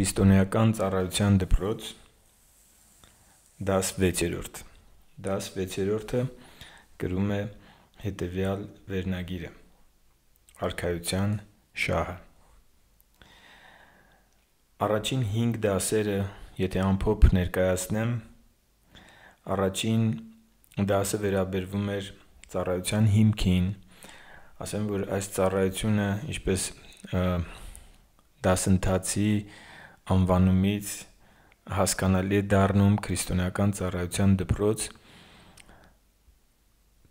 քրիստոնեական ծառայության դպրոց դաս 6-րդ։ Դաս 6-րդը գրում է հետևյալ վերնագիրը. Արքայության շահը։ Առաջին 5 դասերը, եթե ամփոփ ներկայացնեմ, առաջին դասը վերաբերվում էր ծառայության հիմքին, ասեմ որ այս ծառայությունը ինչպես դասընթացի անվանումից հասկանալի է դառնում քրիստոնեական ծառայության դպրոց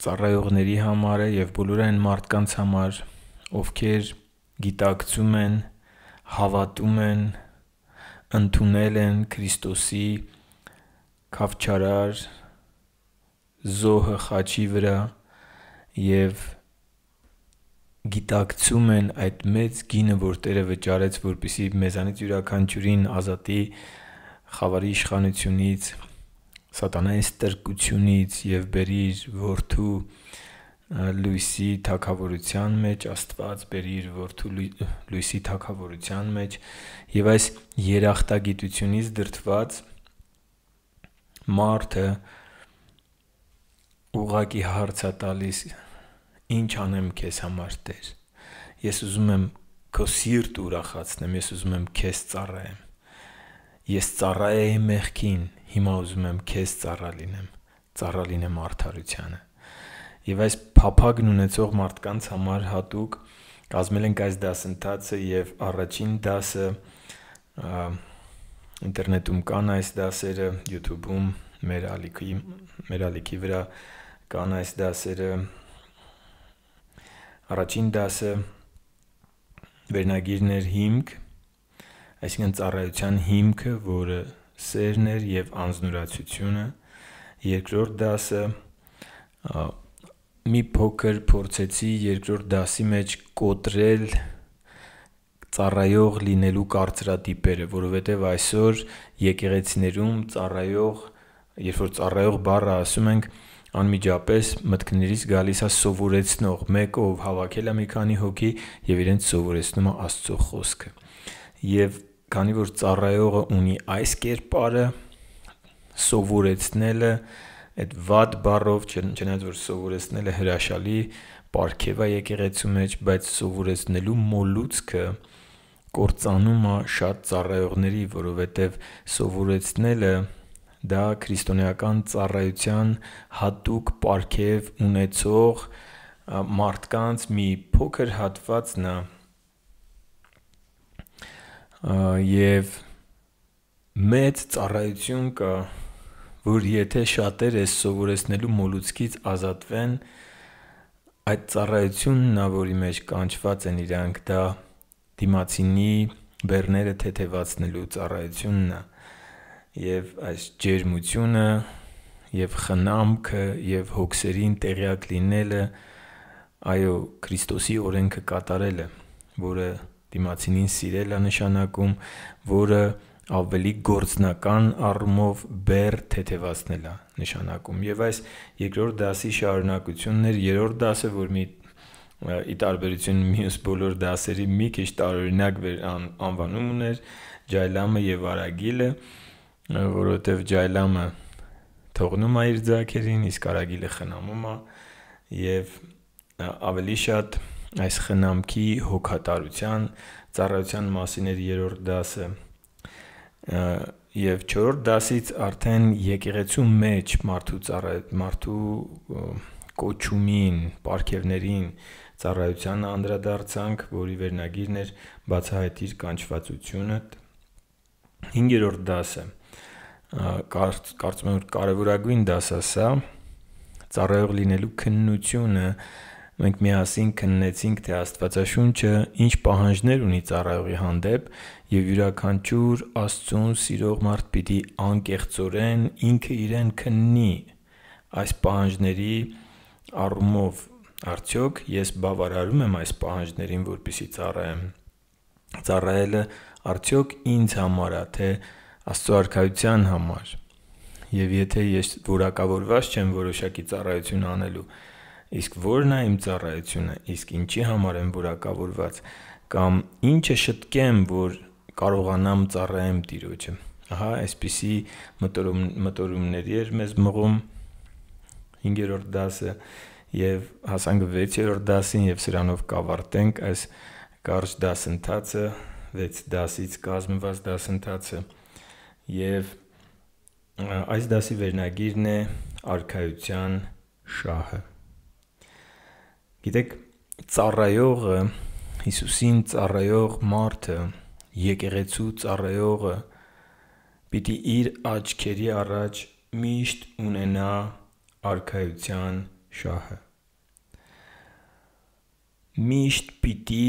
ծառայողների համար եւ բոլոր այն մարդկանց համար, ովքեր գիտակցում են, հավատում են, ընդունել են Քրիստոսի խավճարար զոհը խաչի վրա եւ գիտակցում են այդ մեծ գինը, որ Տերը վճարեց, որպիսի մեզանից յուրաքանչյուրին ազատի խավարի իշխանությունից, սատանայի ստրկությունից եւ բերի իր որդու լույսի թակավորության մեջ Աստված բերի իր որդու լույսի թակավորության մեջ եւ այս երախտագիտությունից դրթված մարդը ուղակի հարցա տալիս ինչ անեմ քեզ համար Տեր։ Ես ուզում եմ քո սիրտ ուրախացնեմ, ես ուզում եմ քեզ ծառայեմ։ Ես ծառայեի մեղքին, հիմա ուզում եմ քեզ ծառա լինեմ, ծառա լինեմ արդարությանը։ Եվ այս փափագն ունեցող մարդկանց համար հատուկ կազմել ենք այս դասընթացը եւ առաջին դասը ինտերնետում կան այս դասերը, YouTube-ում մեր ալիքի մեր ալիքի վրա կան այս դասերը, Առաջին դասը վերնագիրն էր հիմք, այսինքն ծառայության հիմքը, որը սերն էր եւ անznուրացությունը։ Երկրորդ դասը մի փոքր փորձեցի երկրորդ դասի մեջ կոտրել ծառայող լինելու կարծրատիպերը, որովհետև այսօր եկեղեցիներում ծառայող, երբ որ ծառայող բառը ասում ենք, անմիջապես մտքներիս գալիս է սովորեցնող, մեկը ով հավաքել է մի քանի հոգի եւ իրենց սովորեցնում է Աստծո խոսքը։ Եվ քանի որ ծառայողը ունի այս կերպարը սովորեցնելը այդ վատ բառով չնայած որ սովորեցնելը հրաշալի պարքև է եկեղեցու մեջ, բայց սովորեցնելու մոլուցքը կործանում է շատ ծառայողների, որովհետև սովորեցնելը Դա քրիստոնեական ծառայության հատուկ պարգև ունեցող մարդկանց մի փոքր հատվածն է եւ մեծ ծառայություն կա, որ եթե շատեր է սովորեցնելու մոլուցքից ազատվեն, այդ ծառայությունն է, որի մեջ կանչված են իրանք, դա դիմացինի բեռները թեթևացնելու ծառայությունն է եւ այս ջերմությունը եւ խնամքը եւ հոգսերին տեղյակ լինելը այո Քրիստոսի օրենքը կատարելը որը դիմացինին սիրել է նշանակում որը ավելի գործնական առումով բեր թեթևացնել է նշանակում եւ այս երկրորդ դասի շարունակությունն էր երրորդ դասը որ մի ի տարբերություն մյուս բոլոր դասերի մի քիչ տարօրինակ անվանում ուներ ջայլամը եւ արագիլը և որովհետև ջայլամը թողնում է իր ձակերին, իսկ արագիլը խնամում է եւ ավելի շատ այս խնամքի հոգատարության, ծառայության մասին էր երրորդ դասը։ Եվ 4-րդ դասից արդեն եկեղեցու մեջ մարդու ծառայ մարդու կոչումին, ապարքևներին, ծառայությանը անդրադարձանք, որի վերնագիրն էր բացահայտիր կանչվածությունը 5-րդ դասը կարծում եմ կարևորագույն դասը սա ծառայող լինելու քննությունը մենք միասին քննեցինք թե Աստվածաշունչը ինչ պահանջներ ունի ծառայողի հանդեպ եւ յուրաքանչյուր Աստծուն սիրող մարդ պիտի անկեղծորեն ինքը իրեն քննի այս պահանջների առումով արդյոք ես բավարարում եմ այս պահանջներին որպիսի ծառայեմ ծառայելը արդյոք ինձ համար է թե Աստծո արքայության համար։ Եվ եթե ես որակավորված չեմ որոշակի ծառայություն անելու, իսկ ո՞րն է իմ ծառայությունը, իսկ ինչի համար եմ որակավորված, կամ ինչը շտկեմ, որ կարողանամ ծառայեմ Տիրոջը։ Ահա այսպիսի մտորում մտորումների էր մեզ մղում 5-րդ դասը եւ հասանք 6-րդ դասին եւ սրանով կավարտենք այս կարճ դասընթացը 6 դասից կազմված դասընթացը եւ այս դասի վերնագիրն է արխայության շահը։ Գիտեք, ծառայողը Հիսուսին ծառայող մարդը, եկեղեցու ծառայողը պիտի իր աչքերի առաջ միշտ ունենա արխայության շահը։ Միշտ պիտի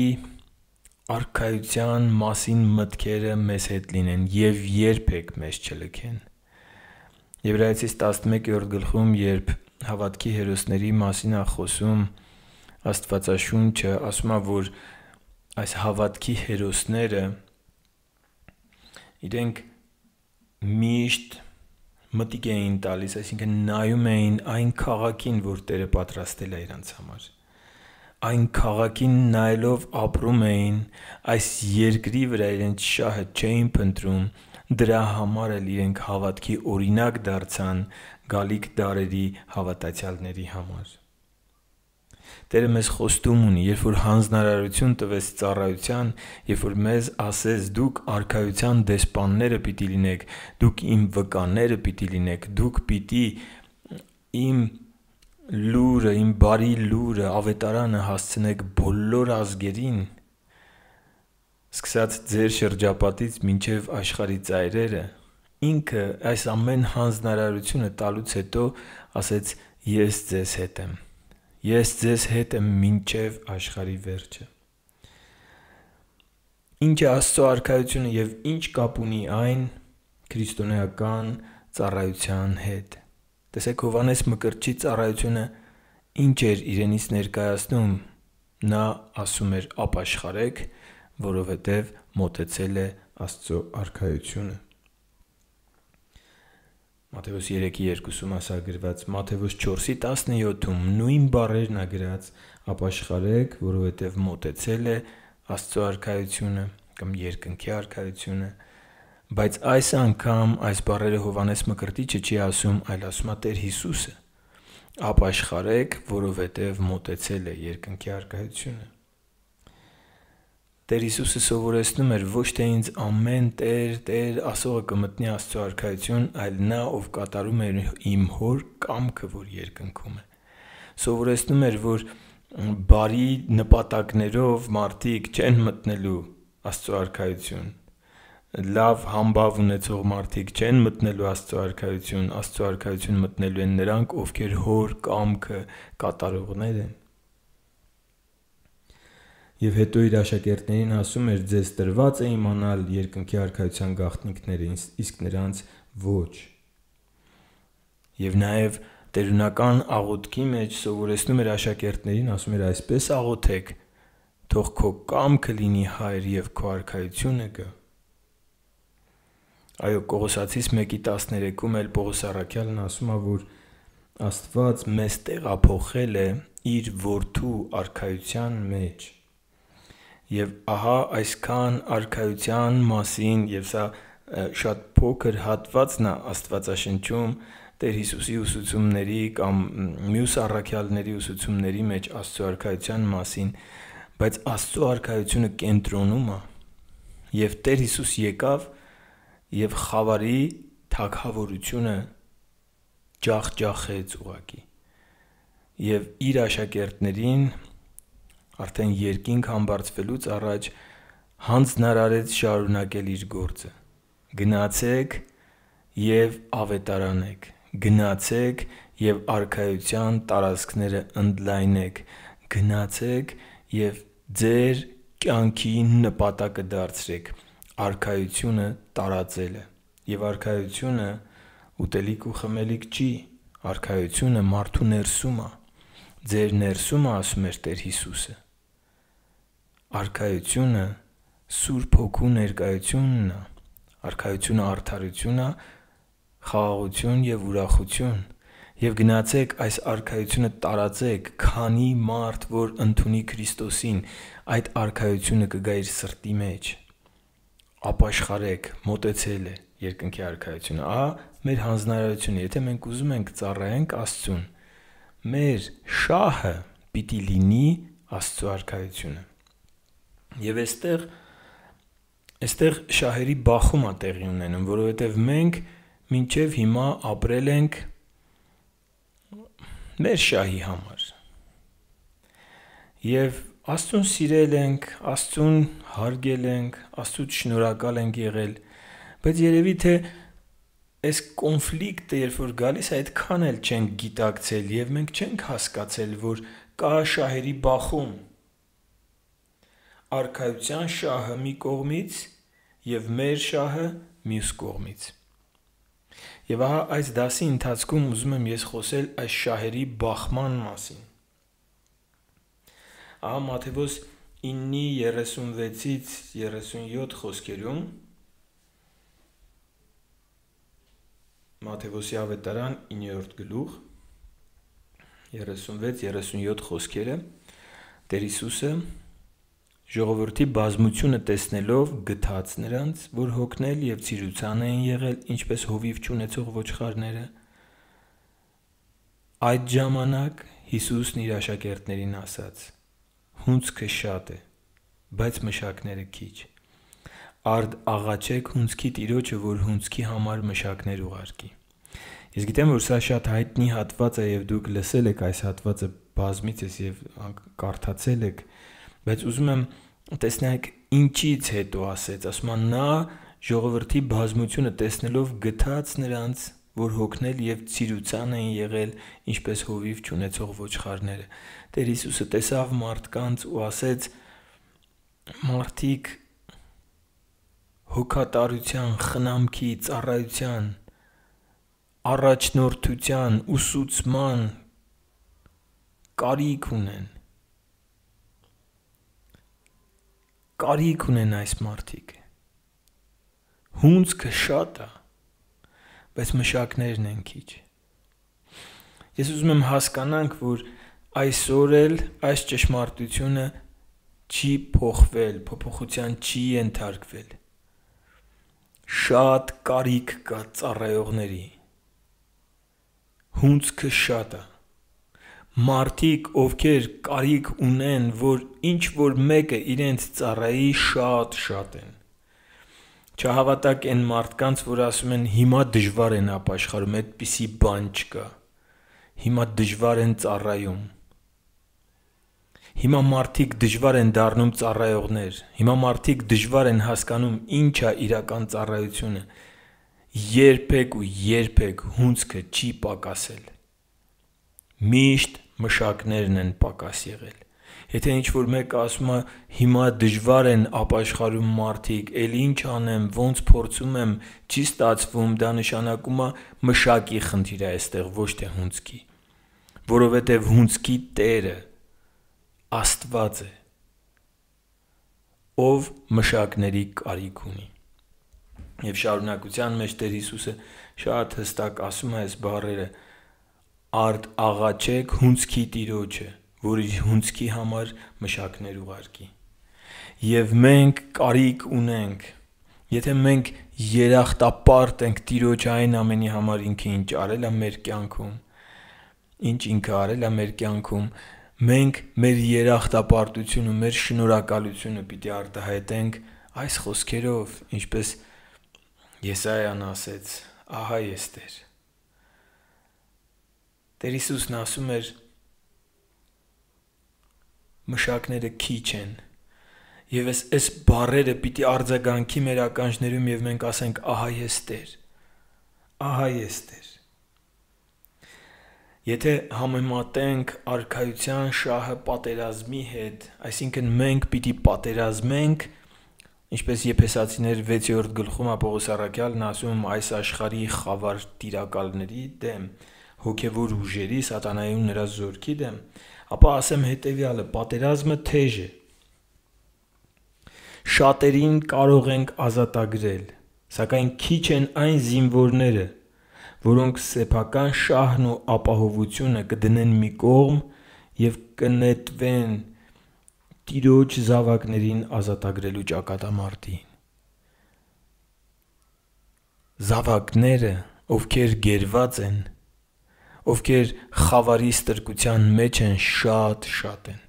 արքայության մասին մտքերը մեզ հետ լինեն եւ երբեք մեզ չլքեն։ Եբրայեցիս 11-րդ գլխում, երբ հավատքի հերոսների մասին է խոսում, Աստվածաշունչը ասում է, որ այս հավատքի հերոսները իրենք միշտ մտիկ էին տալիս, այսինքն նայում էին այն քաղաքին, որ Տերը պատրաստել է իրենց համար այն քաղաքին նայելով ապրում էին, այս երկրի վրա իրենց շահը չէին փնտրում, դրա համար էլ իրենք հավատքի օրինակ դարձան գալիք դարերի հավատացյալների համար։ Տերը մեզ խոստում ունի, երբ որ հանձնարարություն տվեց ծառայության, երբ որ մեզ ասեց՝ դուք արքայության դեսպանները պիտի լինեք, դուք իմ վկաները պիտի լինեք, դուք պիտի իմ լուրը, իմ բարի լուրը, ավետարանը հասցնեք բոլոր ազգերին, սկսած ձեր շրջապատից մինչև աշխարհի ծայրերը, ինքը այս ամեն հանձնարարությունը տալուց հետո ասեց ես ձեզ հետ եմ։ Ես ձեզ հետ եմ մինչև աշխարհի վերջը։ Ինչ է Աստծո արքայությունը եւ ինչ կապ ունի այն քրիստոնեական ծառայության հետ։ Տեսեք Հովանես Մկրտչի ծառայությունը ինչ էր իրենից ներկայացնում։ Նա ասում էր ապաշխարեք, որովհետև մտեցել է Աստծո արքայությունը։ Մատթեոս 3:2-ում ասագրված, Մատթեոս 4:17-ում նույն բառերն է գրած. ապաշխարեք, որովհետև մտեցել է Աստծո արքայությունը կամ երկնքի արքայությունը։ Բայց այս անգամ այս բառերը Հովանես Մկրտիչը չի ասում, այլ ասում է Տեր Հիսուսը։ Ապաշխարեք, որովհետև մտեցել է երկնքի արքայությունը։ Տեր Հիսուսը սովորեցնում էր ոչ թե ինձ ամեն Տեր, Տեր ասողը կմտնի Աստծո արքայություն, այլ նա, ով կատարում էր իմ հոր կամքը, որ երկնքում է։ Սովորեցնում էր, որ բարի նպատակներով մարդիկ չեն մտնելու Աստծո արքայություն, լավ համբավ ունեցող մարդիկ չեն մտնելու Աստծո արքայություն, Աստծո արքայություն մտնելու են նրանք, ովքեր հոր կամքը կատարողներ են։ Եվ հետո իր աշակերտներին ասում էր. «Ձեզ տրված է իմանալ երկնքի արքայության գաղտնիքները, իսկ նրանց ոչ»։ Եվ նաև տերունական աղոթքի մեջ սովորեցնում էր աշակերտներին, ասում էր. «Այսպես աղոթեք. Թող քո կամքը լինի հայր եւ քո արքայությունը գա»։ Այո, Կողոսացից 1:13-ում էլ Պողոս Արաքյալն ասում է, որ Աստված մեզ տեղափոխել է իր որդու արքայության մեջ։ Եվ ահա այսքան արքայության մասին, եւ սա շատ փոքր հատվածն է Աստվածաշնչում Տեր Հիսուսի ուսուցումների կամ մյուս առաքյալների ուսուցումների մեջ Աստծո արքայության մասին, բայց Աստծո արքայությունը կենտրոնում է։ Եվ Տեր Հիսուս եկավ, եւ խավարի թակավորությունը ջախջախեց ուղակի եւ իր աշակերտներին արդեն երկինք համբարձվելուց առաջ հանձնարարեց շարունակել իր գործը գնացեք եւ ավետարանեք գնացեք եւ արխայության տարածքները ընդլայնեք գնացեք եւ ձեր կյանքի նպատակը դարձրեք արքայությունը տարածել է։ Եվ արքայությունը ուտելիք ու խմելիք չի, արքայությունը մարդու ներսում է։ Ձեր ներսում է, ասում էր Տեր Հիսուսը։ Արքայությունը Սուրբ Հոգու ներկայությունն է։ Արքայությունը արդարություն է, խաղաղություն եւ ուրախություն։ Եվ գնացեք այս արքայությունը տարածեք, քանի մարդ որ ընդունի Քրիստոսին, այդ արքայությունը կգա իր սրտի մեջ ապաշխարեք, մտեցել է երկնքի արքայությունը։ Ահա մեր հանձնարարությունը, եթե մենք ուզում ենք ծառայենք Աստծուն, մեր շահը պիտի լինի Աստծո արքայությունը։ Եվ այստեղ այստեղ շահերի բախում է տեղի ունենում, որովհետև մենք մինչև հիմա ապրել ենք մեր շահի համար։ Եվ Աստուն սիրել ենք, Աստուն հարգել ենք, Աստուծո շնորհակալ ենք եղել։ Բայց երևի թե այս կոնֆլիկտը, երբ որ գալիս է, այդքան էլ չենք գիտակցել եւ մենք չենք հասկացել, որ կա շահերի բախում։ Արքայության շահը մի կողմից եւ մեր շահը մյուս կողմից։ Եվ ահա այս դասի ընթացքում ուզում եմ ես խոսել այս շահերի բախման մասին ահա Մատթեոս 9-ի 36-ից 37 խոսքերում Մատթեոսի ավետարան 9-րդ գլուխ 36-37 խոսքերը Տեր Հիսուսը ժողովրդի բազմությունը տեսնելով գթաց նրանց, որ հոգնել եւ ցիրուցան էին եղել, ինչպես հովիվ ճանաչող ոչխարները։ Այդ ժամանակ Հիսուսն իր աշակերտներին ասաց հունցքը շատ է, բայց մշակները քիչ։ Արդ աղաչեք հունցքի տիրոջը, որ հունցքի համար մշակներ ուղարկի։ Ես գիտեմ, որ սա շատ հայտնի հատված է եւ դուք լսել եք այս հատվածը բազմիցս եւ կարդացել եք, բայց ուզում եմ տեսնեք ինչից հետո ասեց, ասում նա ժողովրդի բազմությունը տեսնելով գտած նրանց որ հոգնել եւ ցիրուցան են եղել, ինչպես հովիվ ճանաչող ոչխարները։ Տեր Հիսուսը տեսավ մարդկանց ու ասեց. Մարդիկ հոգատարության, խնամքի, ծառայության, առաջնորդության, ուսուցման կարիք ունեն։ Կարիք ունեն այս մարդիկ։ Հունցքը շատ է բայց մշակներն են քիչ։ Ես ուզում եմ հասկանանք, որ այսօր էլ այս ճշմարտությունը չի փոխվել, փոփոխության չի ենթարկվել։ Շատ կարիք կա ծառայողների։ Հունցքը շատ է։ Մարդիկ, ովքեր կարիք ունեն, որ ինչ որ մեկը իրենց ծառայի շատ շատ են չհավատակ այն մարդկանց, որ ասում են հիմա դժվար են ապաշխարում, այդպիսի բան չկա։ Հիմա դժվար են ծառայում։ Հիմա մարդիկ դժվար են դառնում ծառայողներ։ Հիմա մարդիկ դժվար են հասկանում ինչ է իրական ծառայությունը։ Երբեք ու երբեք հունցքը չի պակասել։ Միշտ մշակներն են պակաս եղել Եթե ինչ որ մեկ ասում է հիմա դժվար են ապաշխարում մարդիկ, ելի ինչ անեմ, ոնց փորձում եմ, չի ստացվում, դա նշանակում է մշակի խնդիր է այստեղ, ոչ թե հունցքի։ Որովհետև հունցքի Տերը Աստված է, ով մշակների կարիք ունի։ Եվ շարունակության մեջ Տեր Հիսուսը շատ հստակ ասում է այս բառերը. «Արդ աղաչեք հունցքի Տիրոջը» որ իր հունցքի համար մշակներ ուղարկի։ Եվ մենք կարիք ունենք, եթե մենք երախտապարտ ենք Տիրոջ այն ամենի համար ինքը ինչ արել է մեր կյանքում, ինչ ինքը արել է մեր կյանքում, մենք մեր երախտապարտությունը, մեր շնորհակալությունը պիտի արտահայտենք այս խոսքերով, ինչպես Եսայան ասեց. Ահա ես Տեր։ Տեր Հիսուսն ասում էր մշակները քիչ են։ Եվ ես այս բարերը պիտի արձագանքի մեր ականջներում եւ մենք ասենք ահա ես Տեր։ Ահա ես Տեր։ Եթե համեմատենք արխայության շահը պատերազմի հետ, այսինքն մենք պիտի պատերազմենք, ինչպես Եփեսացիներ 6-րդ գլխում Ապոստոլ Սարակյալն ասում այս աշխարհի խավար տիրակալների դեմ, հոգևոր ուժերի, սատանայի ու նրա զորքի դեմ, ապա ասեմ հետեւյալը՝ պատերազմը թեժ է։ Շատերին կարող ենք ազատագրել, սակայն քիչ են այն զինվորները, որոնք սեփական շահն ու ապահովությունը կդնեն մի կողմ եւ կնետվեն տիրոջ զավակներին ազատագրելու ճակատամարտին զավակները, ովքեր գերված են, ովքեր խավարի ստրկության մեջ են շատ-շատ են։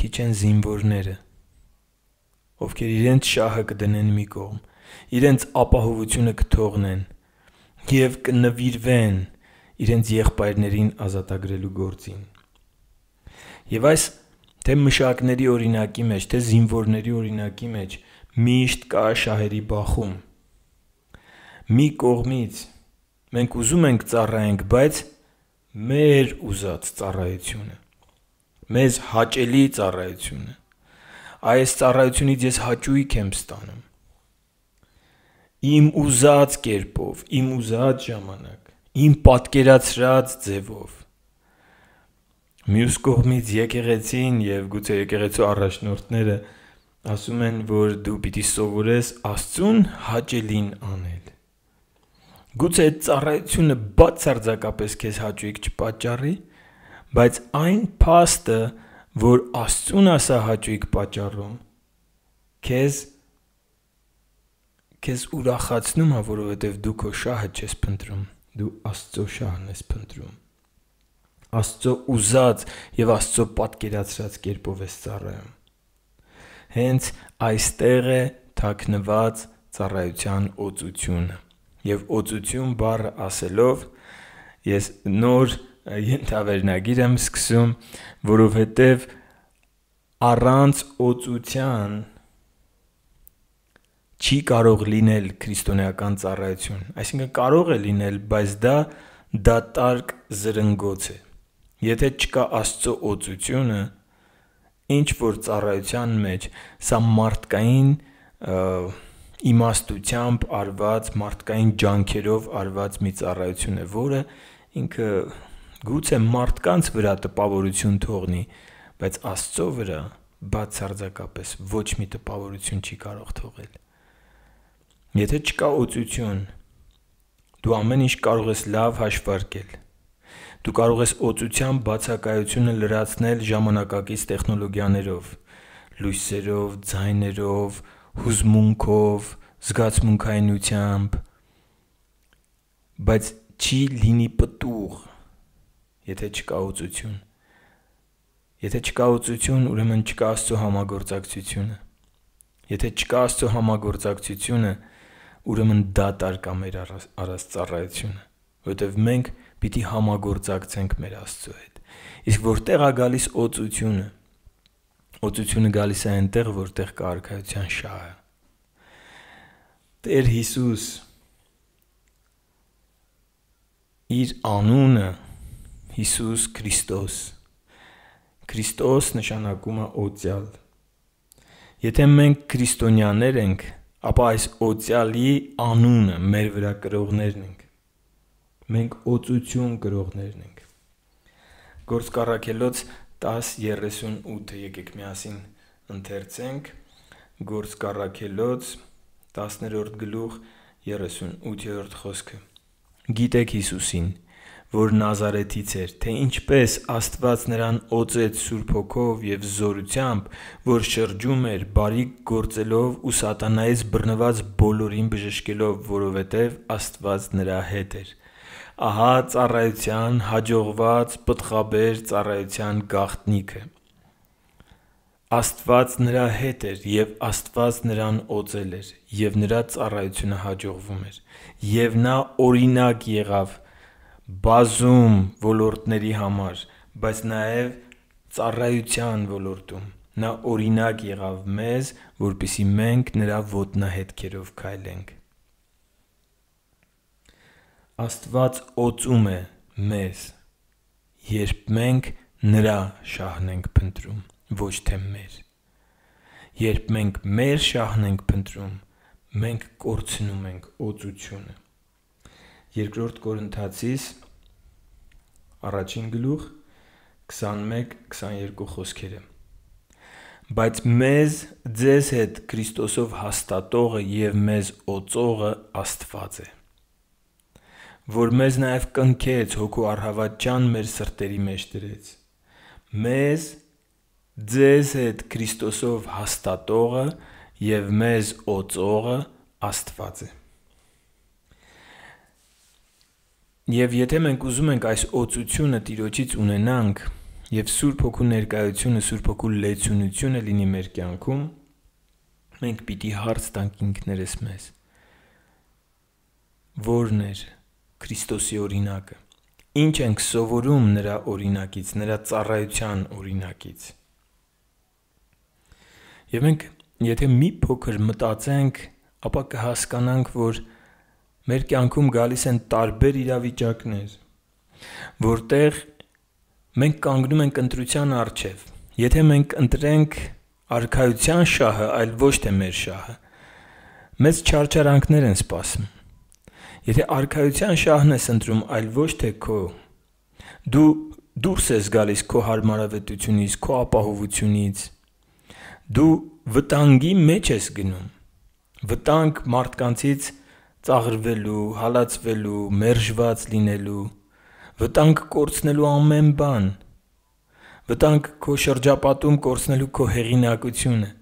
Քիչ են զինվորները, ովքեր իրենց շահը կդնեն մի կողմ, իրենց ապահովությունը կթողնեն եւ կնվիրվեն իրենց եղբայրներին ազատագրելու գործին։ Եվ այս թե մշակների օրինակի մեջ, թե զինվորների օրինակի մեջ միշտ կա շահերի բախում։ Մի կողմից Մենք ուզում ենք ծառայենք, բայց մեր ուզած ծառայությունը, մեզ հաճելի ծառայությունը։ Այս ծառայությունից ես հաճույք եմ ստանում։ Իմ ուզած կերպով, իմ ուզած ժամանակ, իմ պատկերացրած ձևով։ Մյուս կողմից եկեղեցին եւ գուցե եկեղեցու առաջնորդները ասում են, որ դու պիտի սովորես Աստծուն հաճելին անել։ Գուցե այդ ծառայությունը բացարձակապես քեզ հաճույք չպատճառի, բայց այն փաստը, որ Աստծուն ասա հաճույք պատճառում, քեզ քեզ ուրախացնում է, որովհետև դու քո շահը չես փնտրում, դու Աստծո շահն ես փնտրում։ Աստծո ուզած եւ Աստծո պատկերացրած կերպով ես ծառայում։ Հենց այստեղ է թաքնված ծառայության օծությունը եւ օծություն բառը ասելով ես նոր ենթավերնագիր եմ սկսում, որովհետև առանց օծության չի կարող լինել քրիստոնեական ծառայություն։ Այսինքն կարող է լինել, բայց դա դատարկ զրնգոց է։ Եթե չկա Աստծո օծությունը, ինչ որ ծառայության մեջ, սա մարդկային և, իմաստությամբ արված մարդկային ջանքերով արված մի ծառայություն է, որը ինքը գուցե մարդկանց վրա տպավորություն թողնի, բայց Աստծո վրա բացարձակապես ոչ մի տպավորություն չի կարող թողել։ Եթե չկա օծություն, դու ամեն ինչ կարող ես լավ հաշվարկել։ Դու կարող ես օծության բացակայությունը լրացնել ժամանակակից տեխնոլոգիաներով, լույսերով, ձայներով, հուզմունքով, զգացմունքայինությամբ, բայց չի լինի պտուղ, եթե չկա ուծություն։ Եթե չկա ուծություն, ուրեմն չկա Աստծո համագործակցությունը։ Եթե չկա Աստծո համագործակցությունը, ուրեմն դատարկ է մեր առասწառայությունը, որովհետև մենք պիտի համագործակցենք մեր Աստծո հետ։ Իսկ որտեղ է գալիս օծությունը։ Օծությունը գալիս է այնտեղ, որտեղ կա արքայության շահը։ Տեր Հիսուս իր անունը Հիսուս Քրիստոս։ Քրիստոս նշանակում է օծյալ։ Եթե մենք քրիստոնյաներ ենք, ապա այս օծյալի անունը մեր վրա կրողներն ենք։ Մենք օծություն կրողներն ենք։ Գործ կառակելոց 10:38-ը եկեք միասին ընթերցենք Գործ Կարաքելոց 10-րդ գլուխ 38-րդ խոսքը Գիտեք Հիսուսին, որ Նազարեթից էր, թե ինչպես Աստված նրան օծեց Սուրբ Հոգով եւ զորությամբ, որ շրջում էր բարի գործելով ու սատանայից բռնված բոլորին բժշկելով, որովհետեւ Աստված նրա հետ էր ահա ծառայության հաջողված պտղաբեր ծառայության գաղտնիքը Աստված նրա հետ էր եւ Աստված նրան օծել էր եւ նրա ծառայությունը հաջողվում էր եւ նա օրինակ եղավ բազում ոլորտների համար բայց նաեւ ծառայության ոլորտում նա օրինակ եղավ մեզ, որպիսի մենք նրա ոտնահետքերով քայլենք։ Աստված օծում է մեզ, երբ մենք նրա շահն ենք փնտրում, ոչ թե մեր։ Երբ մենք մեր շահն ենք փնտրում, մենք կորցնում ենք օծությունը։ Երկրորդ Կորինթացիս առաջին գլուխ 21-22 խոսքերը բայց մեզ ձեզ հետ Քրիստոսով հաստատողը եւ մեզ օծողը Աստված է որ մեզ նաև կնքեց հոգու արհավատյան մեր սրտերի մեջ դրեց։ Մեզ ձեզ հետ Քրիստոսով հաստատողը եւ մեզ օծողը Աստված է։ Եվ եթե մենք ուզում ենք այս օծությունը Տիրոջից ունենանք եւ Սուրբ Հոգու ներկայությունը, Սուրբ Հոգու լեցունությունը լինի մեր կյանքում, մենք պիտի հարց տանք ինքներս մեզ։ Որն էր Քրիստոսի օրինակը։ Ինչ ենք սովորում նրա օրինակից, նրա ծառայության օրինակից։ Եվ մենք, եթե մի փոքր մտածենք, ապա կհասկանանք, որ մեր կյանքում գալիս են տարբեր իրավիճակներ, որտեղ մենք կանգնում ենք ընտրության առջև։ Եթե մենք ընտրենք արքայության շահը, այլ ոչ թե մեր շահը, մեծ չարչարանքներ են սպասում Եթե արքայության շահն ես ընտրում, այլ ոչ թե քո դու դուրս ես գալիս քո հարմարավետությունից, քո ապահովությունից։ Դու վտանգի մեջ ես գնում։ Վտանգ մարդկանցից ծաղրվելու, հալածվելու, մերժված լինելու, վտանգ կորցնելու ամեն բան։ Վտանգ քո շրջապատում կորցնելու քո հեղինակությունը։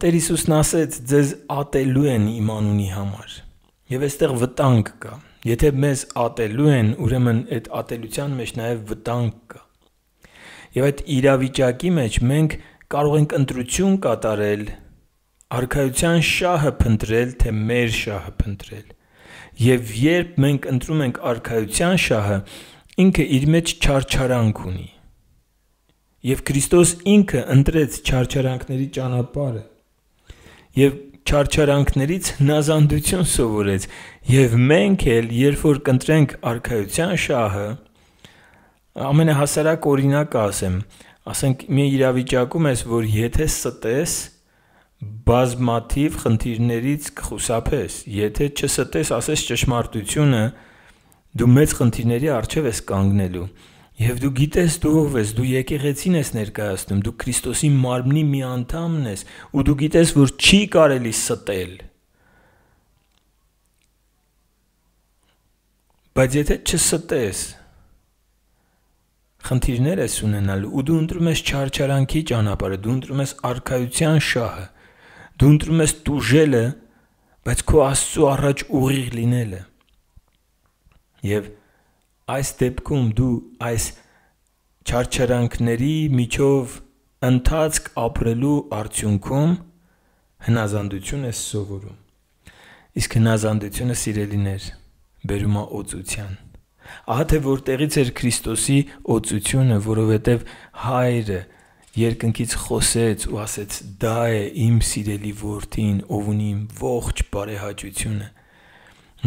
Տեր Հիսուսն ասեց, ձեզ ատելու են իմ անունի համար։ Եվ այստեղ վտանգ կա։ Եթե մեզ ատելու են, ուրեմն այդ ատելության մեջ նաև վտանգ կա։ Եվ այդ իրավիճակի մեջ մենք կարող ենք ընտրություն կատարել, արքայության շահը փնտրել, թե մեր շահը փնտրել։ Եվ երբ մենք ընտրում ենք արքայության շահը, ինքը իր մեջ չարչարանք ունի։ Եվ Քրիստոս ինքը ընտրեց չարչարանքների ճանապարհը։ Եվ չարչարանքներից հնազանդություն սովորեց, եւ մենք էլ, երբ որ կընտրենք արքայության շահը, ամենահասարակ օրինակը ասեմ, ասենք մի իրավիճակում ես, որ եթե ստես բազմաթիվ խնդիրներից կխուսափես, եթե չստես ասես ճշմարտությունը, դու մեծ խնդիրների արժև ես կանգնելու։ Եվ դու գիտես դու ով ես, դու եկեղեցին ես ներկայացնում, դու Քրիստոսի մարմնի մի անդամն ես, ու դու գիտես, որ չի կարելի ստել։ Բայց եթե չստես, խնդիրներ ես ունենալու, ու դու ընտրում ես չարչարանքի ճանապարհը, դու ընտրում ես արքայության շահը, դու ընտրում ես դուժելը, բայց քո Աստծո առաջ ուղիղ լինելը։ Եվ Այս դեպքում դու այս չարչարանքների միջով ընթացք ապրելու արդյունքում հնազանդություն ես սովորում։ Իսկ հնազանդությունը սիրելիներ բերում է օծության։ Ահա թե որտեղից էր Քրիստոսի օծությունը, որովհետև հայրը երկնքից խոսեց ու ասեց. «Դա է իմ սիրելի որդին, ով ունի իմ ողջ բարեհաճությունը»։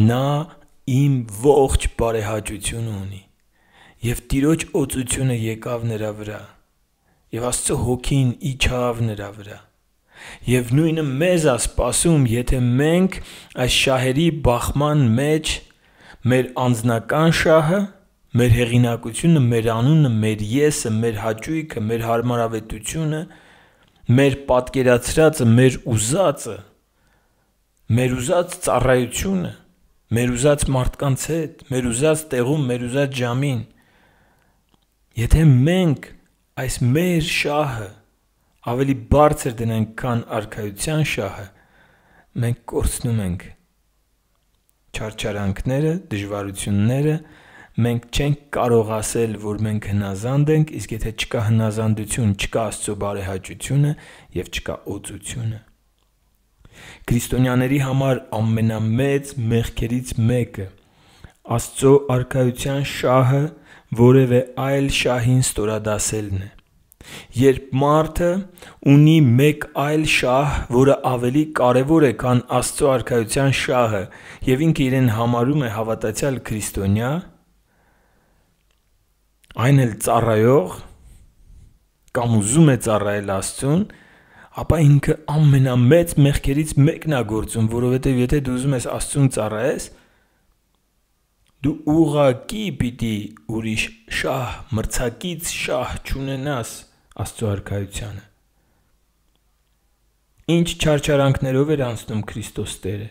Նա իմ ողջ բարեհաճությունը ունի եւ Տիրոջ օծությունը եկավ նրա վրա եւ Աստծո հոգին իջավ նրա վրա եւ նույնը մեզ է սпасում եթե մենք այս շահերի բախման մեջ մեր անձնական շահը մեր հեղինակությունը, մեր անունը, մեր եսը, մեր հաճույքը, մեր հարմարավետությունը, մեր պատկերացրածը, մեր ուզածը, մեր ուզած ծառայությունը մեր ուզած մարդկանց հետ, մեր ուզած տեղում, մեր ուզած ժամին։ Եթե մենք այս մեր շահը ավելի բարձր դնենք, քան արքայության շահը, մենք կորցնում ենք չարչարանքները, դժվարությունները, մենք չենք կարող ասել, որ մենք հնազանդ ենք, իսկ եթե չկա հնազանդություն, չկա Աստծո բարեհաճությունը եւ չկա օծությունը, Քրիստոնյաների համար ամենամեծ մեղքերից մեկը Աստծո արքայության շահը որևէ այլ շահին ստորադասելն է։ Երբ մարդը ունի մեկ այլ շահ, որը ավելի կարևոր է, քան Աստծո արքայության շահը, եւ ինքը իրեն համարում է հավատացյալ քրիստոնյա, այն էլ ծառայող կամ ուզում է ծառայել Աստծուն, ապա ինքը ամենամեծ մեղքերից մեկն է գործում, որովհետև եթե դու ուզում ես Աստծուն ծառայես, դու ուղակի պիտի ուրիշ շահ, մրցակից շահ չունենաս Աստծո արքայությանը։ Ինչ չարչարանքներով էր անցնում Քրիստոս Տերը։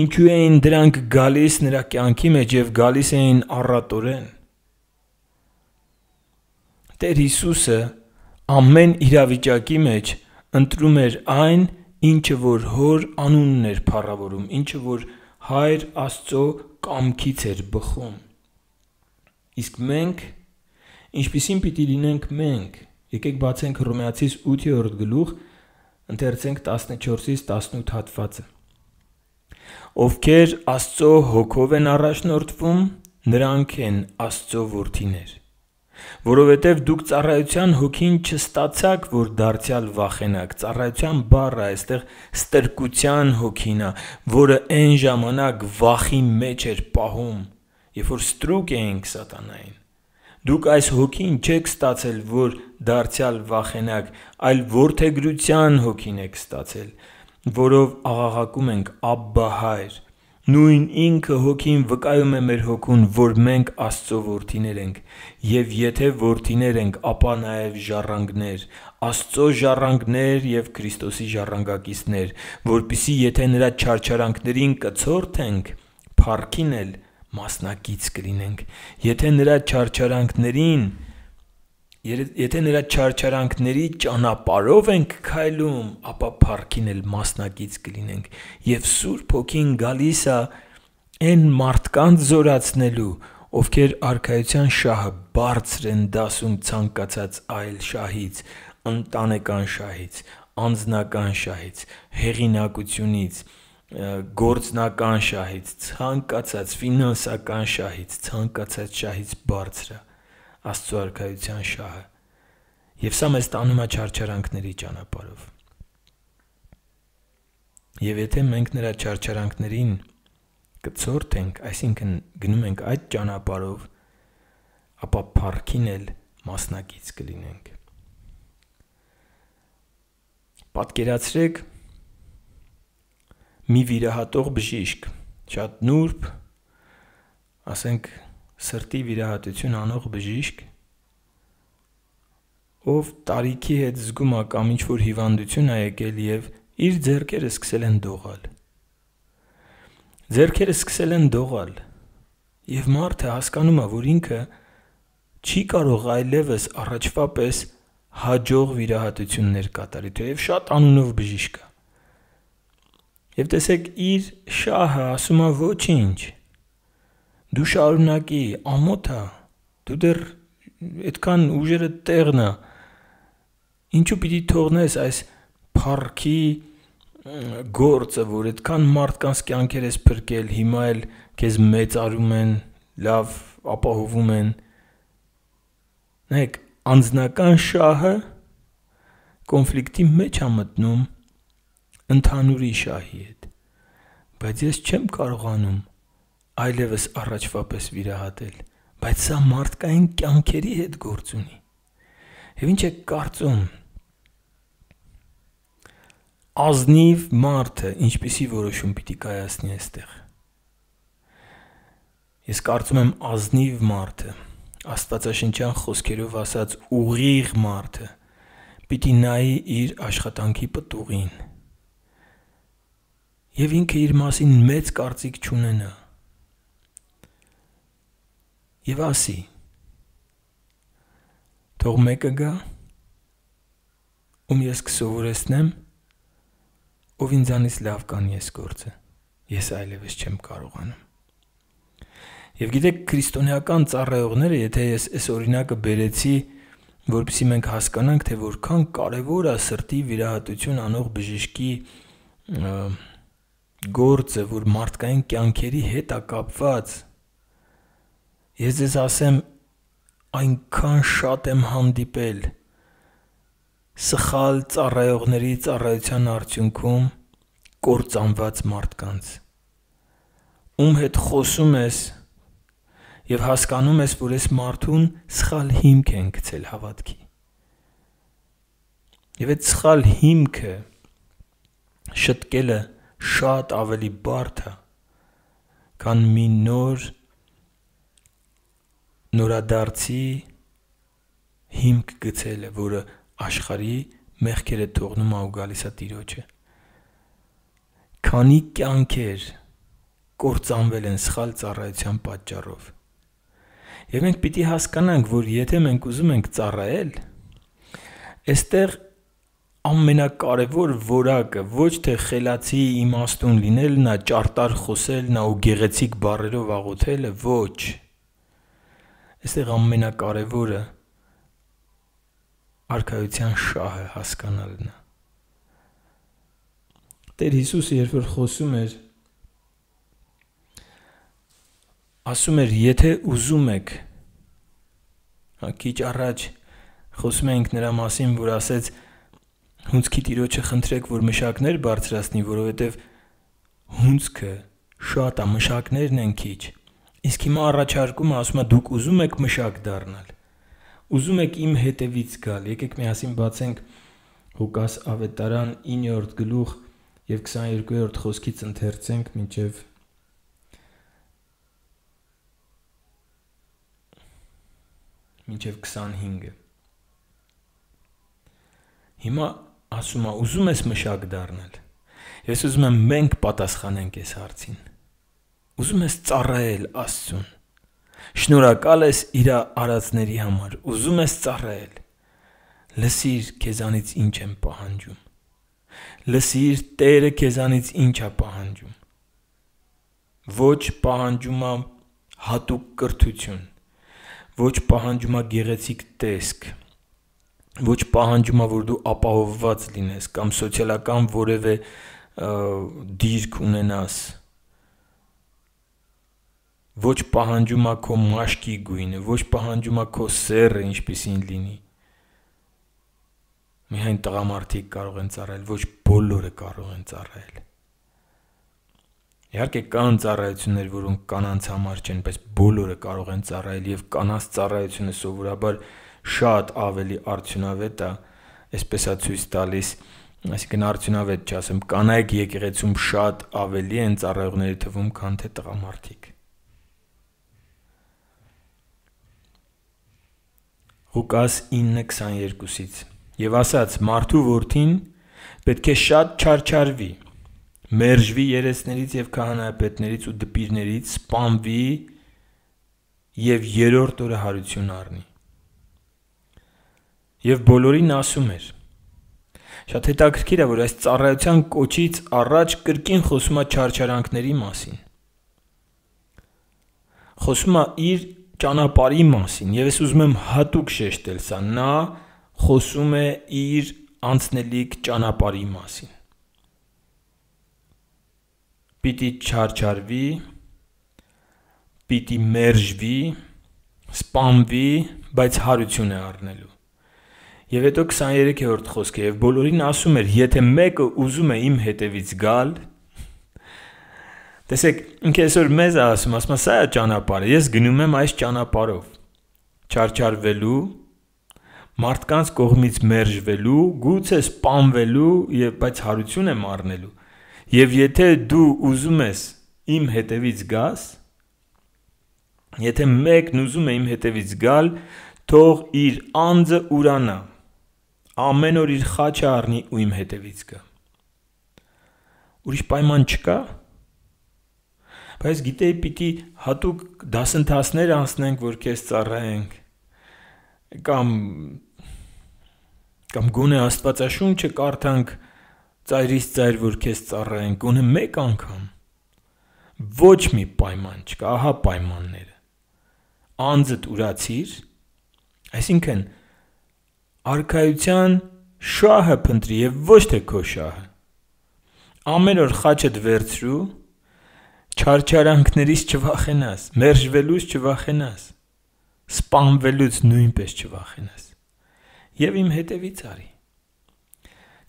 Ինչու էին դրանք գալիս նրա կյանքի մեջ եւ գալիս էին առատորեն։ Տեր Հիսուսը ամեն իրավիճակի մեջ ընտրում էր այն, ինչը որ հոր անունն էր փառավորում, ինչը որ հայր Աստծո կամքից էր բխում։ Իսկ մենք ինչպեսին պիտի լինենք մենք։ Եկեք բացենք Հռոմեացիս 8-րդ գլուխ, ընթերցենք 14-ից 18 հատվածը։ Ովքեր Աստծո հոգով են առաջնորդվում, նրանք են Աստծո որդիներ որովհետև դուք ծառայության հոգին չստացաք, որ դարձյալ վախենաք։ Ծառայության բառը այստեղ ստրկության հոգին է, որը այն ժամանակ վախի մեջ էր պահում, երբ որ ստրուկ էինք սատանային։ Դուք այս հոգին չեք ստացել, որ դարձյալ վախենաք, այլ որթեգրության հոգին եք ստացել, որով աղաղակում ենք Աբբա հայր։ Նույն ինքը հոգին վկայում է մեր հոգուն, որ մենք Աստծո որդիներ ենք, եւ եթե որդիներ ենք, ապա նաեւ ժառանգներ, Աստծո ժառանգներ եւ Քրիստոսի ժառանգակիցներ, որբիսի եթե նրա չարչարանքներին կցորդենք, փառքին էլ մասնակից կլինենք։ Եթե նրա չարչարանքներին չար Եթե նրա չարչարանքների ճանապարով ենք քայլում, ապա փառքին էլ մասնակից կլինենք։ Եվ Սուրբ Հոգին գալիս է այն մարդկանց զորացնելու, ովքեր արքայության շահը բարձր են դասում ցանկացած այլ շահից, ընտանեկան շահից, անձնական շահից, հեղինակությունից, գործնական շահից, ցանկացած ֆինանսական շահից, ցանկացած շահից բարձր է։ Աստծո արքայության շահը։ Եվ սա մեզ տանում է չարչարանքների ճանապարհով։ Եվ եթե մենք նրա չարչարանքներին կծորթենք, այսինքն գնում ենք այդ ճանապարհով, ապա փառքին էլ մասնակից կլինենք։ Պատկերացրեք մի վիրահատող բժիշկ, շատ նուրբ, ասենք սրտի վիրահատություն անող բժիշկ, ով տարիքի հետ զգում է կամ ինչ-որ հիվանդություն ա եկել եւ իր ձեռքերը սկսել են դողալ։ Ձերքերը սկսել են դողալ։ Եվ մարդը հասկանում է, որ ինքը չի կարող այլևս առաջվա պես հաջող վիրահատություններ կատարի, թեև շատ անունով բժիշկ է։ Եվ տեսեք, իր շահը ասում է ոչինչ դու շարունակի ամոթա դու դեռ այդքան ուժերը տեղնա ինչու պիտի թողնես այս парքի գործը որ այդքան մարդկանց կյանքեր էս փրկել հիմա էլ քեզ մեծարում են լավ ապահովում են նայեք անձնական շահը կոնֆլիկտի մեջ է մտնում ընդհանուրի շահի հետ բայց ես չեմ կարողանում այլևս առաջվա պես վիրահատել, բայց սա մարդկային կյանքերի հետ գործ ունի։ Եվ ինչ է կարծում։ Ազնիվ մարդը ինչպիսի որոշում պիտի կայացնի այստեղ։ Ես կարծում եմ ազնիվ մարդը, աստվածաշնչյան խոսքերով ասած ուղիղ մարդը պիտի նայի իր աշխատանքի պտուղին։ Եվ ինքը իր մասին մեծ կարծիք չունենա եւ ասի Թող մեկը գա, ում ես կսովորեցնեմ, ով ինձանից լավ կան ես գործը։ Ես այլևս չեմ կարողանում։ Եվ գիտեք, քրիստոնեական ծառայողները, եթե ես այս օրինակը բերեցի, որովհետեւ մենք հասկանանք, թե որքան կարևոր է սրտի վիրահատություն անող բժշկի գործը, որ մարդկային կյանքերի հետ է կապված, Ես ձեզ ասեմ, այնքան շատ եմ հանդիպել սխալ ծառայողների ծառայության արդյունքում կործանված մարդկանց ում հետ խոսում ես եւ հասկանում ես որ այս մարդուն սխալ հիմք են գցել հավատքի եւ այդ սխալ հիմքը շտկելը շատ ավելի բարդ է քան մի նոր նորադարձի հիմք գցել է, որը աշխարհի մեղքերը թողնում է ու գալիս է Տիրոջը։ Քանի կյանքեր կործանվել են սխալ ծառայության պատճառով։ Եվ մենք պիտի հասկանանք, որ եթե մենք ուզում ենք ծառայել, այստեղ ամենակարևոր որակը ոչ թե խելացի իմաստուն լինելն է, ճարտար խոսելն է ու գեղեցիկ բառերով աղոթելը, ոչ։ Այստեղ ամենակարևորը արքայության շահը հասկանալն է։ Տեր Հիսուսը երբ որ խոսում էր ասում էր եթե ուզում եք հա քիչ առաջ խոսում ենք նրա մասին որ ասեց հունցքի տիրոջը խնդրեք որ մշակներ բարձրացնի որովհետև հունցքը շատ է մշակներն են քիչ Իսկ հիմա առաջարկումը ասում է դուք ուզում եք մշակ դառնալ։ Ուզում եք իմ հետևից գալ։ Եկեք միասին բացենք Հուկաս ավետարան 9-րդ գլուխ եւ 22-րդ խոսքից ընթերցենք մինչեւ մինչև 25-ը։ Հիմա ասում է, ուզում ես մշակ դառնալ։ Ես ուզում եմ մենք պատասխանենք այս հարցին։ Ուզում ես ծառայել Աստծուն։ Շնորհակալ ես իր արածների համար։ Ուզում ես ծառայել։ Լսիր քեզանից ինչ եմ պահանջում։ Լսիր Տերը քեզանից ինչ է պահանջում։ Ոչ պահանջումա հատուկ կրթություն։ Ոչ պահանջումա գեղեցիկ տեսք։ Ոչ պահանջումա որ դու ապահովված լինես կամ սոցիալական որևէ դիրք ունենաս ոչ պահանջում է քո մաշկի գույնը, ոչ պահանջում է քո սերը, ինչպեսին լինի։ Միայն տղամարդիկ կարող են ծառայել, ոչ բոլորը կարող են ծառայել։ Իհարկե կան ծառայություններ, որոնք կանանց համար չեն, բայց բոլորը կարող են ծառայել եւ կանանց ծառայությունը սովորաբար շատ ավելի արդյունավետ է, այսպես է ցույց տալիս, այսինքն արդյունավետ չասեմ, կանայք եկեղեցում շատ ավելի են ծառայողների թվում, քան թե տղամարդիկ։ Ղուկաս 9:22-ից։ Եվ ասաց. Մարդու որդին պետք է շատ չարչարվի, մերժվի երեսներից եւ քահանայապետներից ու դպիրներից, սպանվի եւ երրորդ օրը հարություն առնի։ Եվ բոլորին ասում էր. Շատ հետաքրքիր է, որ այս ծառայության կոչից առաջ կրկին խոսում է չարչարանքների մասին։ Խոսում է իր ճանապարհի մասին եւ ես ուզում եմ հատուկ շեշտել սա նա խոսում է իր անցնելիք ճանապարհի մասին պիտի չարչարվի պիտի մերժվի սպանվի բայց հարություն է առնելու Եվ հետո 23-րդ խոսքը եւ բոլորին ասում էր, եթե մեկը ուզում է իմ հետևից գալ, Տեսեք, ինքը այսօր մեզ ասում, ասում է, սա է ճանապարհը, ես գնում եմ այս ճանապարհով։ Չարչարվելու, մարդկանց կողմից մերժվելու, գուցե սպանվելու, եւ բայց հարություն եմ առնելու։ Եվ եթե դու ուզում ես իմ հետևից գաս, եթե մեկն ուզում է իմ հետևից գալ, թող իր անձը ուրանա։ Ամեն օր իր խաչը առնի ու իմ հետևից գա։ Ուրիշ պայման չկա բայց գիտեի պիտի հատուկ դասընթացներ անցնենք, որ քեզ ծառայենք կամ կամ գոնե Աստվածաշունչը կարդանք ծայրից ծայր, որ քեզ ծառայենք, գոնե մեկ անգամ։ Ոչ մի պայման չկա, ահա պայմանները։ Անձդ ուրացիր, այսինքն արքայության շահը փնտրի եւ ոչ թե քո շահը։ Ամեն օր խաչդ վերցրու Չարչարանքներից չվախենաս, մերժվելուց չվախենաս, սպանվելուց նույնպես չվախենաս։ Եվ իմ հետևից արի։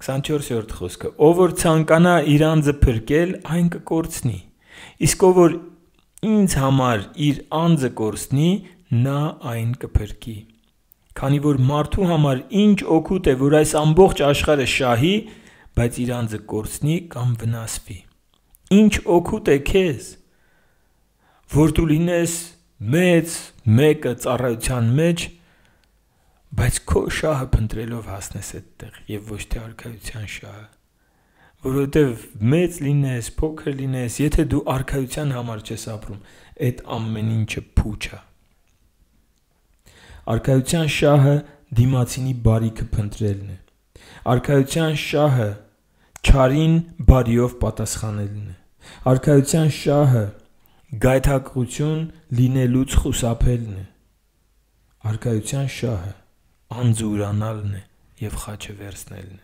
24-րդ խոսքը. Ով որ ցանկանա իր անձը փրկել, այն կկորցնի։ Իսկ ով որ ինձ համար իր անձը կորցնի, նա այն կփրկի։ Քանի որ մարդու համար ինչ օգուտ է, որ այս ամբողջ աշխարհը շահի, բայց իր անձը կորցնի կամ վնասվի ինչ օգուտ է քեզ որ դու լինես մեծ մեկը ծառայության մեջ բայց քո շահը փնտրելով հասնես այդտեղ եւ ոչ թե արքայության շահը որովհետեւ մեծ լինես փոքր լինես եթե դու արքայության համար չես ապրում այդ ամեն ինչը փուչ է արքայության շահը դիմացինի բարիքը փնտրելն է արքայության շահը չարին բարիով պատասխանելն է Արքայության շահը գայթակղություն լինելուց խուսափելն է։ Արքայության շահը անձուրանալն է եւ խաչը վերցնելն է։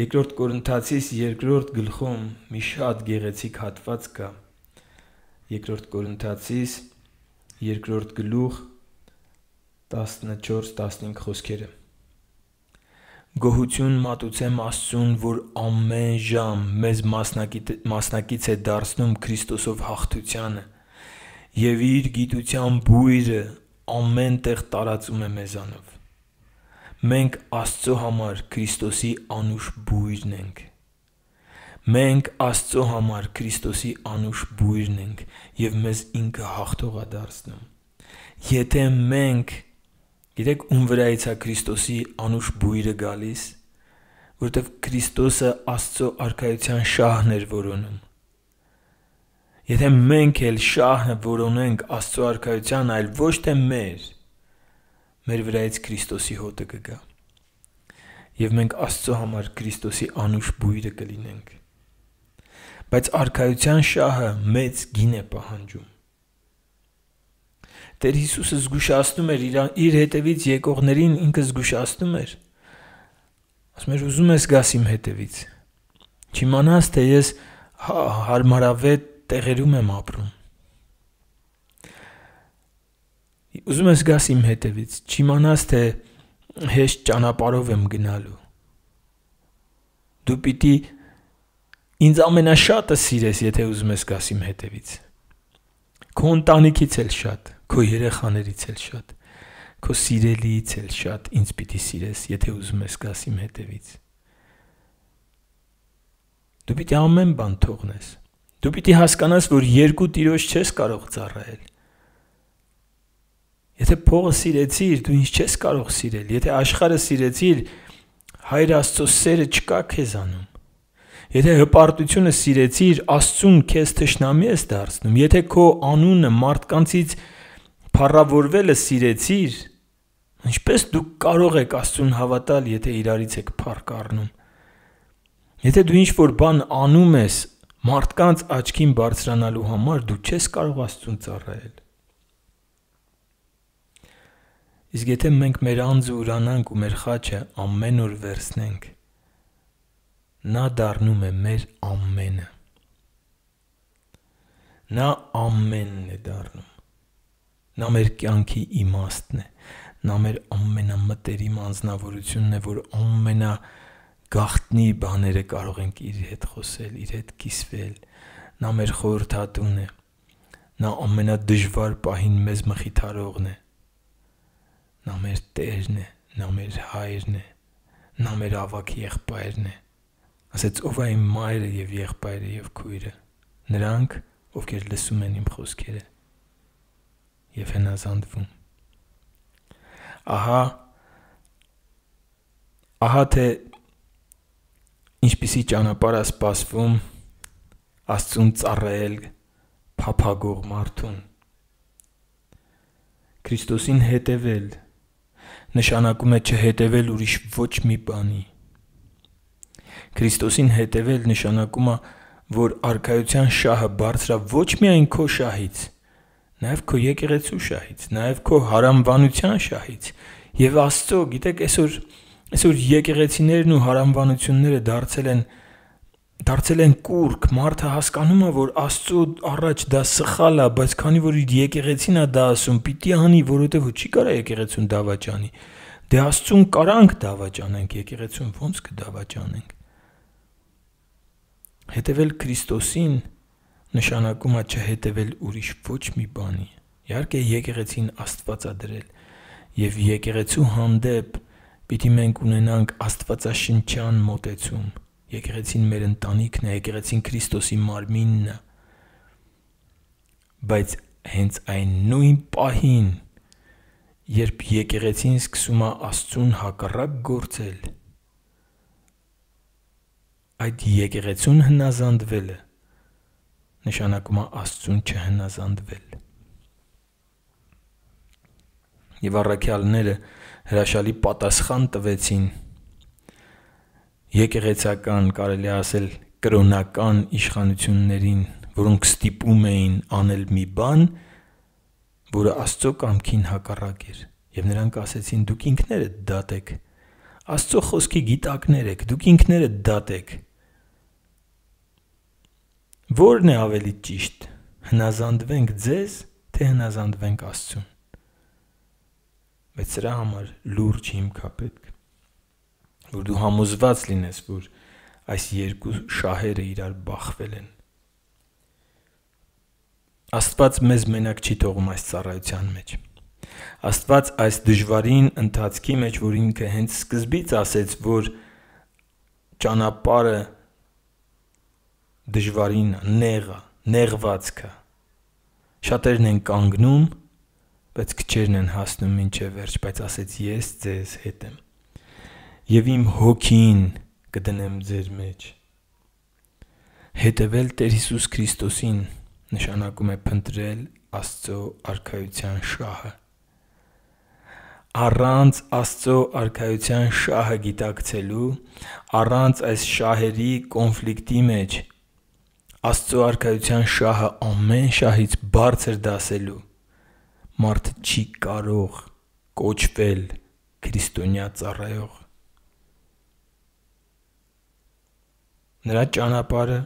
Երկրորդ Կորինթացիս երկրորդ գլխում մի շատ գեղեցիկ հատված կա։ Երկրորդ Կորինթացիս երկրորդ գլուխ 14-15 խոսքերը Գոհություն մատուցեմ Աստծուն, որ ամեն ժամ մեզ մասնակից է դարձնում Քրիստոսով հաղթությանը եւ իր գիտության բույրը ամեն տեղ տարածում է մեզանով։ Մենք Աստծո համար Քրիստոսի անուշ բույրն ենք։ Մենք Աստծո համար Քրիստոսի անուշ բույրն ենք եւ մեզ ինքը հաղթող է դարձնում։ Եթե մենք Գիտեք, ում վրայից է Քրիստոսի անուշ բույրը գալիս, որտեվ Քրիստոսը Աստծո արքայության շահն էր որոնում։ Եթե մենք էլ շահը որոնենք Աստծո արքայության, այլ ոչ թե մեր, մեր վրայից Քրիստոսի հոտը կգա։ Եվ մենք Աստծո համար Քրիստոսի անուշ բույրը կլինենք։ Բայց արքայության շահը մեծ գին է պահանջում Տեր Հիսուսը զգուշացնում էր իր, իր հետևից եկողներին, ինքը զգուշացնում էր։ Ասում էր ուզում ես գաս իմ հետևից։ Չիմանաս թե ես հա- հարմարավետ տեղերում եմ ապրում։ Ուզում ես գաս իմ հետևից։ Չիմանաս թե հեշտ ճանապարով եմ գնալու։ Դու պիտի ինձ ամենաշատը սիրես, եթե ուզում ես գաս իմ հետևից։ Քո ընտանիքից էլ շատ, քո երեխաներից էլ շատ, քո սիրելիից էլ շատ ինձ պիտի սիրես, եթե ուզում ես գաս իմ հետևից։ Դու պիտի ամեն բան թողնես։ Դու պիտի հասկանաս, որ երկու տիրոջ չես կարող ծառայել։ Եթե փողը սիրեցիր, դու ինձ չես կարող սիրել։ Եթե աշխարհը սիրեցիր, հայր Աստծո սերը չկա քեզանում։ Եթե հպարտությունը սիրեցիր, Աստծուն քեզ թշնամի ես դարձնում։ Եթե քո անունը մարդկանցից փառավորվելը սիրեցիր, ինչպես դու կարող ես Աստծուն հավատալ, եթե իրարից եք փառք առնում։ Եթե դու ինչ-որ բան անում ես մարդկանց աչքին բարձրանալու համար, դու չես կարող Աստծուն ծառայել։ Իսկ եթե մենք մեր անձը ուրանանք ու մեր խաչը ամեն օր վերցնենք, նա դառնում է մեր ամենը։ Նա ամենն է դառնում։ Նա մեր կյանքի իմաստն է։ Նա մեր ամենամտերիմ անznավորությունն է, որ ամենա գախտնի բաները կարող ենք իր հետ խոսել, իր հետ կիսվել։ Նա մեր խորհրդատուն է։ Նա ամենադժվար պահին մեզ մխիթարողն է։ Նա մեր Տերն է, նա մեր Հայրն է, նա մեր ավակ եղբայրն է։ նա ասեց ով այն մայրը եւ եղբայրը եւ քույրը նրանք ովքեր լսում են իմ խոսքերը եւ հնազանդվում ահա ահա թե ինչպիսի ճանապարհ է սպասվում աստծուն ծառայել փափագող մարդուն Քրիստոսին հետևել նշանակում է չհետևել ուրիշ ոչ մի բանի Քրիստոսին հետևել նշանակում է, որ արքայության շահը բարձրա ոչ միայն քո շահից, նաև քո եկեղեցու շահից, նաև քո հարամվանության շահից եւ Աստծո, գիտեք, այսօր այսօր եկեղեցիներն ու հարամվանությունները դարձել են դարձել են կուրք, մարդը հասկանում է, որ Աստծո առաջ դա սխալ է, բայց քանի որ իր եկեղեցին է դա ասում, պիտի անի, որովհետև ու չի կարա եկեղեցուն դավաճանի։ Դե Աստծուն կարանք դավաճանենք, եկեղեցուն ո՞նց կդավաճանենք։ Հետևել Քրիստոսին նշանակում է չհետևել ուրիշ ոչ մի բանի։ Իհարկե եկեղեցին Աստվածադրել եւ եկեղեցու հանդեպ պիտի մենք ունենանք Աստվածաշնչյան մոտեցում։ Եկեղեցին մեր ընտանիքն է, եկեղեցին Քրիստոսի մարմինն է։ Բայց հենց այն նույն պահին, երբ եկեղեցին սկսում է Աստծուն հակառակ գործել, այդ եկեղեցուն հնազանդվելը նշանակում է Աստծուն չհնազանդվել։ Եվ առաքյալները հրաշալի պատասխան տվեցին եկեղեցական, կարելի ասել, կրոնական իշխանություններին, որոնք ստիպում էին անել մի բան, որը Աստծո կամքին հակառակ էր։ Եվ նրանք ասեցին՝ դուք ինքներդ դատեք։ Աստծո խոսքի գիտակներ եք, դուք ինքներդ դատեք։ դա Որն է ավելի ճիշտ։ Հնազանդվենք ձեզ, թե հնազանդվենք Աստծուն։ Բայց սրա համար լուրջ հիմք է պետք, որ դու համոզված լինես, որ այս երկու շահերը իրար բախվել են։ Աստված մեզ մենակ չի թողում այս ծառայության մեջ։ Աստված այս դժվարին ընթացքի մեջ, որ ինքը հենց սկզբից ասեց, որ ճանապարհը դժվարին նեղը, նեղվածքը։ Շատերն են կանգնում, բայց քչերն են հասնում ինչե վերջ, բայց ասեց ես ձեզ հետ եմ։ Եվ իմ հոգին կդնեմ ձեր մեջ։ Հետևել Տեր Հիսուս Քրիստոսին նշանակում է փնտրել Աստծո արքայության շահը։ Առանց Աստծո արքայության շահը գիտակցելու, առանց այս շահերի կոնֆլիկտի մեջ Աստծո արքայության շահը ամեն շահից բարձր դասելու մարդը չի կարող կոչվել քրիստոնյա ծառայող նրա ճանապարհը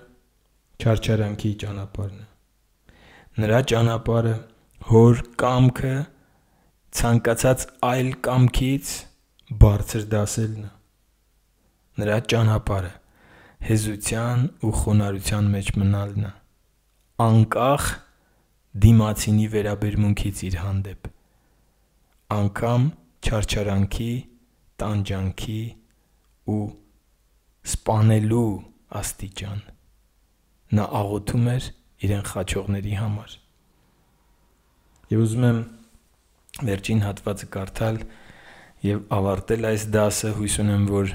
չարչարանքի ճանապարհն է նրա ճանապարհը հոր կամքը ցանկացած այլ կամքից բարձր դասելն է նրա ճանապարհը հեզության ու խոնարհության մեջ մնալն է անկախ դիմացինի վերաբերմունքից իր հանդեպ անկամ չարչարանքի տանջանքի ու սպանելու աստիճան նա աղոթում էր իրեն խաչողների համար եւ ուզում եմ վերջին հատվածը կարդալ եւ ավարտել այս դասը հույս ունեմ որ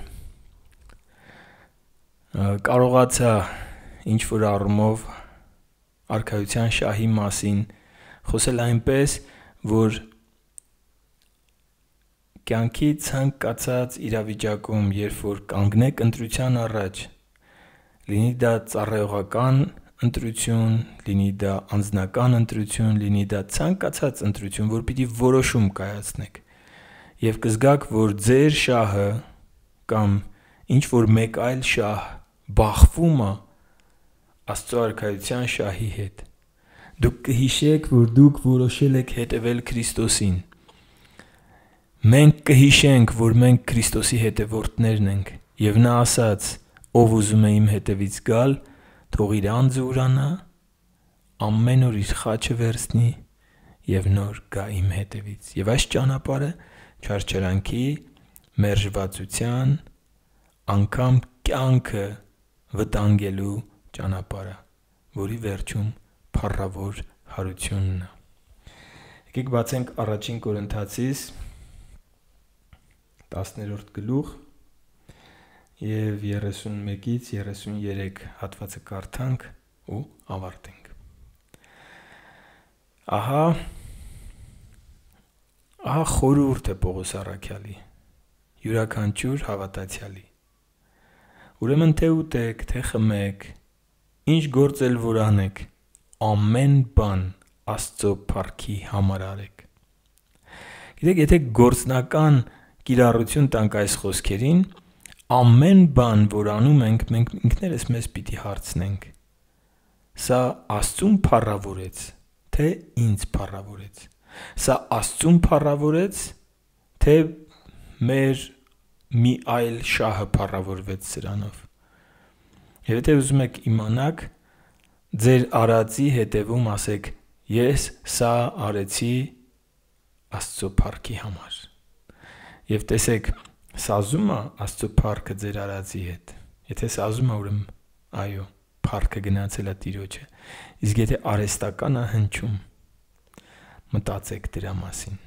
կարողացա ինչ որ առումով արքայության շահի մասին խոսել այնպես, որ կյանքի ցանկացած իրավիճակում, երբ որ կանգնեք ընտրության առաջ, լինի դա ծառայողական ընտրություն, լինի դա անձնական ընտրություն, լինի դա ցանկացած ընտրություն, որ պիտի որոշում կայացնեք եւ կզգաք, որ ձեր շահը կամ ինչ որ մեկ այլ շահ բախվումը Աստծո արքայության շահի հետ։ Դուք կհիշեք, որ դուք որոշել եք հետևել Քրիստոսին։ Մենք կհիշենք, որ մենք Քրիստոսի հետևորդներն ենք, եւ նա ասաց. «Ով ուզում է իմ հետևից գալ, թող իր անձը ուրանա, ամեն օր իր խաչը վերցնի եւ նոր գա իմ հետևից»։ Եվ այս ճանապարհը չարչարանքի, մերժվածության, անգամ կյանքը վտանգելու ճանապարհը, որի վերջում փառավոր հարությունն է։ Եկեք բացենք առաջին Կորինթացիս 10-րդ գլուխ եւ 31-ից 33 հատվածը կարդանք ու ավարտենք։ Ահա ահա խորուրդ է Պողոս Արաքյալի յուրաքանչյուր հավատացյալի Ուրեմն թե ուտեք, թե խմեք, ինչ գործ էլ որ անեք, ամեն բան Աստծո փառքի համար արեք։ Գիտեք, եթե գործնական կիրառություն տանք այս խոսքերին, ամեն բան, որ անում ենք, մենք ինքներս մեզ պիտի հարցնենք. Սա Աստծուն փառավորեց, թե ինձ փառավորեց։ Սա Աստծուն փառավորեց, թե մեր մի այլ շահը փառավորվեց սրանով։ Եվ եթե ուզում եք իմանալ, ձեր արածի հետևում ասեք. ես սա արեցի Աստծո փառքի համար։ Եվ տեսեք, սազումը Աստծո փառքը ձեր արածի հետ։ Եթե սազումը ուրեմն այո, փառքը գնացել է Տիրոջը։ Իսկ եթե արեստականը հնչում, մտածեք դրա մասին։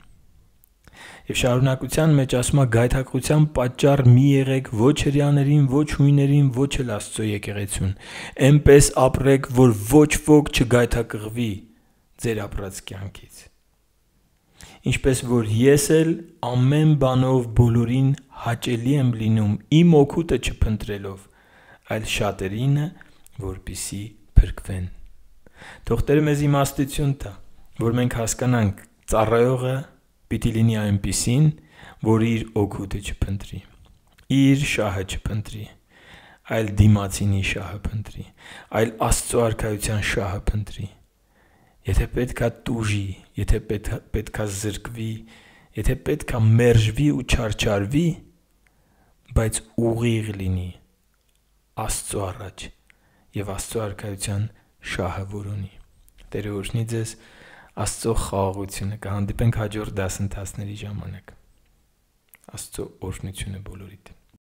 Եվ շարունակության մեջ ասում է գայթակղության պատճառ մի եղեք ոչ հрьяաներին, ոչ հույներին, ոչ էլ Աստծո եկեղեցուն։ Էնպես ապրեք, որ ոչ ոք չգայթակղվի ձեր ապրած կյանքից։ Ինչպես որ ես էլ ամեն բանով բոլորին հաճելի եմ լինում իմ օգուտը չփնտրելով, այլ շատերինը, որպիսի փրկվեն։ Թող Տերը մեզ իմաստություն տա, որ մենք հասկանանք ծառայողը պիտի լինի այնպիսին, որ իր օգուտը չփնտրի, իր շահը չփնտրի, այլ դիմացինի շահը փնտրի, այլ Աստծո արքայության շահը փնտրի։ Եթե պետքա տուժի, եթե պետք, պետքա զրկվի, եթե պետքա մերժվի ու չարչարվի, բայց ուղիղ լինի Աստծո առաջ եւ Աստծո արքայության շահը որոնի։ Տերը օրհնի ձեզ Աստծո խաղաղությունը կհանդիպենք հաջորդ դասընթացների ժամանակ։ Աստծո օրհնությունը բոլորիդ։